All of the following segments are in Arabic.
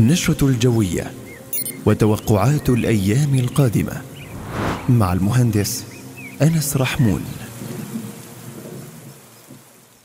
النشرة الجوية وتوقعات الأيام القادمة مع المهندس أنس رحمون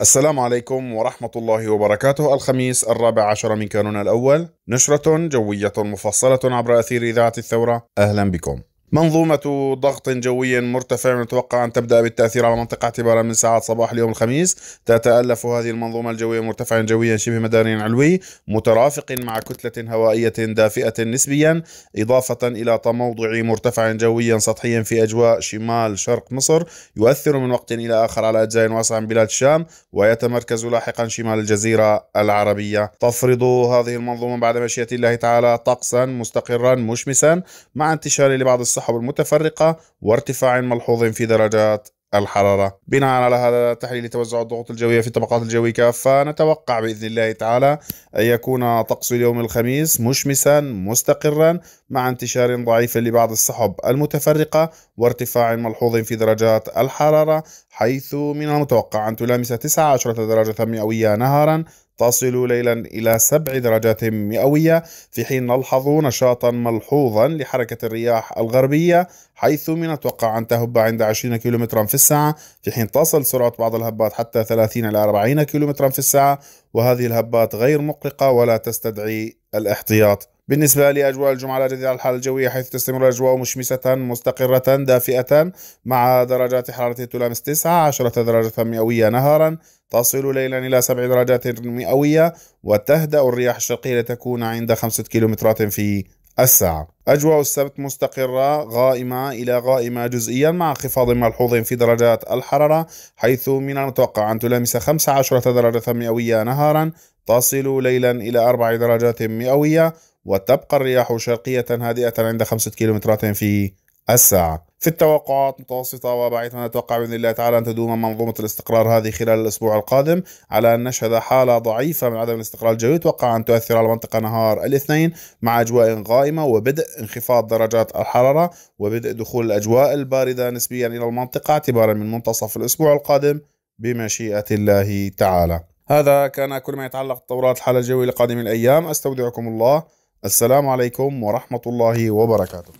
السلام عليكم ورحمة الله وبركاته الخميس الرابع عشر من كانون الأول نشرة جوية مفصلة عبر أثير إذاعة الثورة أهلا بكم منظومة ضغط جوي مرتفع متوقع أن تبدأ بالتأثير على المنطقة اعتبارا من ساعات صباح اليوم الخميس تتألف هذه المنظومة الجوية مرتفعا جويا شبه مداري علوي مترافق مع كتلة هوائية دافئة نسبيا إضافة إلى تموضع مرتفع جويا سطحيا في أجواء شمال شرق مصر يؤثر من وقت إلى آخر على أجزاء واسعة من بلاد الشام ويتمركز لاحقا شمال الجزيرة العربية تفرض هذه المنظومة بعد مشيئة الله تعالى طقسا مستقرا مشمسا مع انتشار لبعض الصحراء السحب المتفرقة وارتفاع ملحوظ في درجات الحرارة بناء على هذا تحليل توزع الضغوط الجوية في الطبقات الجوية كافة نتوقع بإذن الله تعالى أن يكون طقس اليوم الخميس مشمسا مستقرا مع انتشار ضعيف لبعض السحب المتفرقة وارتفاع ملحوظ في درجات الحرارة حيث من المتوقع أن تلامس 19 درجة مئوية نهارا تصل ليلا إلى سبع درجات مئوية في حين نلحظ نشاطا ملحوظا لحركة الرياح الغربية حيث من التوقع أن تهب عند 20 كم في الساعة في حين تصل سرعة بعض الهبات حتى 30 إلى 40 كم في الساعة وهذه الهبات غير مقلقة ولا تستدعي الاحتياط بالنسبة لأجواء الجمعة على جديد على الحالة الجوية حيث تستمر الأجواء مشمسة مستقرة دافئة مع درجات حرارة تلامس 19 درجة مئوية نهارا تصل ليلا إلى 7 درجات مئوية وتهدأ الرياح الشرقية لتكون عند 5 كيلومترات في الساعة أجواء السبت مستقرة غائمة إلى غائمة جزئيا مع انخفاض ملحوظ في درجات الحرارة حيث من المتوقع أن تلامس 15 درجة مئوية نهارا تصل ليلا إلى 4 درجات مئوية وتبقى الرياح شرقية هادئة عند 5 كيلومترات في الساعة في التوقعات متوسطة وبعيدة نتوقع بإذن الله تعالى أن تدوم منظومة الاستقرار هذه خلال الأسبوع القادم على أن نشهد حالة ضعيفة من عدم الاستقرار الجوي توقع أن تؤثر على المنطقة نهار الاثنين مع أجواء غائمة وبدء انخفاض درجات الحرارة وبدء دخول الأجواء الباردة نسبيا إلى المنطقة اعتبارا من منتصف الأسبوع القادم بمشيئة الله تعالى هذا كان كل ما يتعلق بتطورات الحالة الجوية لقادم الأيام أستودعكم الله السلام عليكم ورحمة الله وبركاته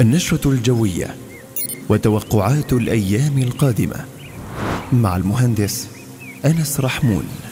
النشرة الجوية وتوقعات الأيام القادمة مع المهندس أنس رحمون